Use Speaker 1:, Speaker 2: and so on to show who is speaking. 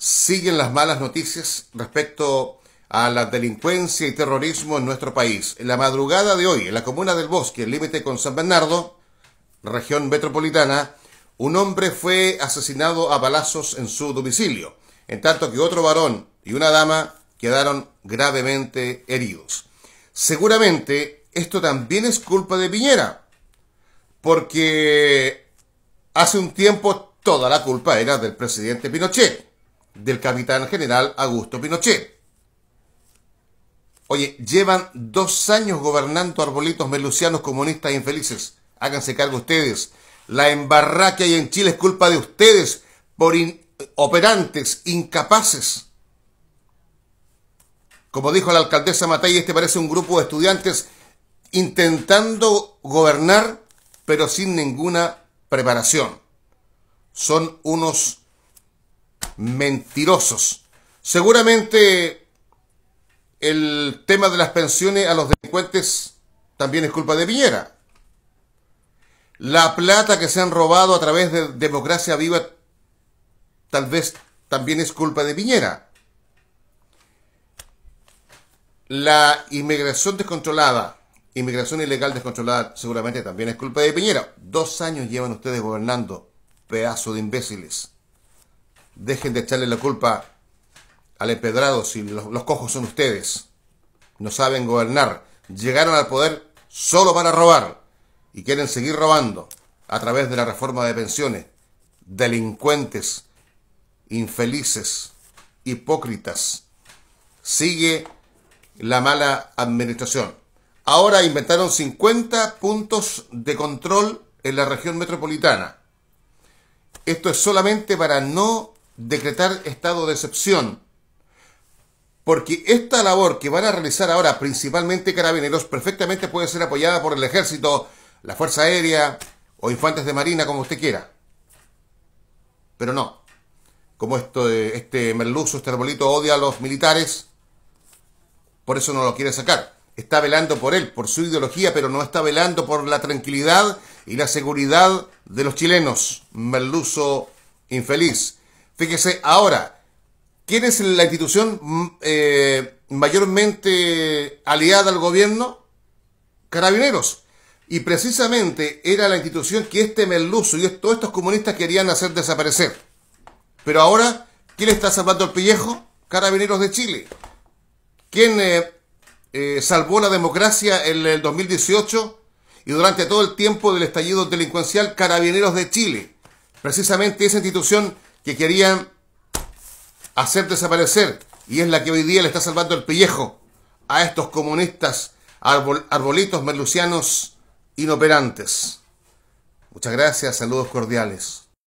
Speaker 1: siguen las malas noticias respecto a la delincuencia y terrorismo en nuestro país. En la madrugada de hoy, en la comuna del Bosque, el límite con San Bernardo, región metropolitana, un hombre fue asesinado a balazos en su domicilio, en tanto que otro varón y una dama quedaron gravemente heridos. Seguramente esto también es culpa de Piñera, porque hace un tiempo toda la culpa era del presidente Pinochet del capitán general Augusto Pinochet. Oye, llevan dos años gobernando arbolitos melusianos comunistas infelices. Háganse cargo ustedes. La embarrá que hay en Chile es culpa de ustedes por operantes incapaces. Como dijo la alcaldesa Matay, este parece un grupo de estudiantes intentando gobernar, pero sin ninguna preparación. Son unos mentirosos. Seguramente el tema de las pensiones a los delincuentes también es culpa de Piñera. La plata que se han robado a través de Democracia Viva tal vez también es culpa de Piñera. La inmigración descontrolada, inmigración ilegal descontrolada seguramente también es culpa de Piñera. Dos años llevan ustedes gobernando, pedazo de imbéciles. Dejen de echarle la culpa al empedrado si los, cojos son ustedes. No saben gobernar. Llegaron al poder solo para robar. Y quieren seguir robando a través de la reforma de pensiones. Delincuentes, infelices, hipócritas. Sigue la mala administración. Ahora inventaron 50 puntos de control en la región metropolitana. Esto es solamente para no decretar estado de excepción. Porque esta labor que van a realizar ahora principalmente carabineros perfectamente puede ser apoyada por el ejército, la Fuerza Aérea o infantes de marina, como usted quiera. Pero no. Como esto de, este merluzo, este arbolito odia a los militares, por eso no lo quiere sacar. Está velando por él, por su ideología, pero no está velando por la tranquilidad y la seguridad de los chilenos. Merluzo infeliz. Fíjese, ahora, ¿quién es la institución mm, eh, mayormente aliada al gobierno? Carabineros. Y precisamente era la institución que este merluzo y todos estos comunistas querían hacer desaparecer. Pero ahora, ¿quién está salvando el pellejo? Carabineros de Chile. ¿Quién eh, eh, salvó la democracia en el 2018 y durante todo el tiempo del estallido delincuencial Carabineros de Chile. Precisamente esa institución que querían hacer desaparecer y es la que hoy día le está salvando el pellejo a estos comunistas arbolitos merlucianos inoperantes. Muchas gracias, saludos cordiales.